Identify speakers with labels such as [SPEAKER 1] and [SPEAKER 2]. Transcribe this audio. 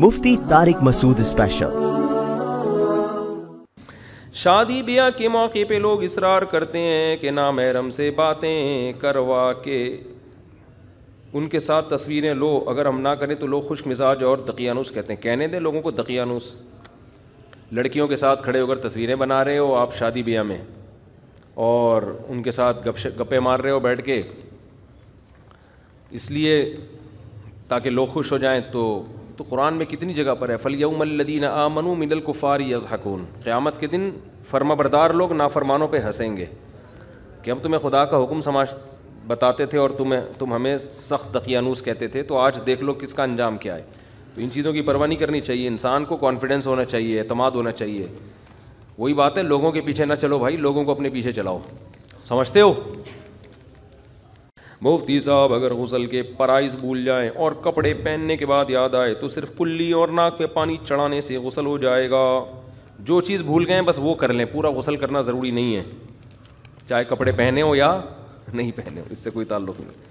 [SPEAKER 1] मुफ्ती Tariq Masood special शादी ब्याह के मौके पे लोग इसरार करते हैं कि ना महरम से बातें करवा के उनके साथ तस्वीरें लो अगर हम ना करें तो लोग खुश मिजाज और दकियानूस कहते हैं कहने दें लोगों को दकियानूस लड़कियों के साथ खड़े होकर तस्वीरें बना रहे हो आप शादी ब्याह में और उनके साथ गप गप्पे मार रहे हो बैठ के इसलिए ताकि लोग खुश हो जाएं तो तो कुरान में कितनी जगह पर है फ़लियमल्लिन आमनु मिनल कुफ़ार यज़हकून क़्यामत के दिन फर्मा बरदार लोग नाफरमानों पर हंसेंगे कि हम तुम्हें खुदा का हुक्म समाज बताते थे और तुम्हें तुम हमें सख्त दकियानूस कहते थे तो आज देख लो किसका अंजाम क्या है तो इन चीज़ों की परवाह नहीं करनी चाहिए इंसान को कॉन्फिडेंस होना चाहिए अतमाद होना चाहिए वही बात है लोगों के पीछे ना चलो भाई लोगों को अपने पीछे चलाओ समझते हो मुफ्ती साहब अगर गुसल के पराइज भूल जाएं और कपड़े पहनने के बाद याद आए तो सिर्फ कुल्ली और नाक पे पानी चढ़ाने से गुसल हो जाएगा जो चीज़ भूल गए बस वो कर लें पूरा गुसल करना ज़रूरी नहीं है चाहे कपड़े पहने हो या नहीं पहने हो इससे कोई ताल्लुक नहीं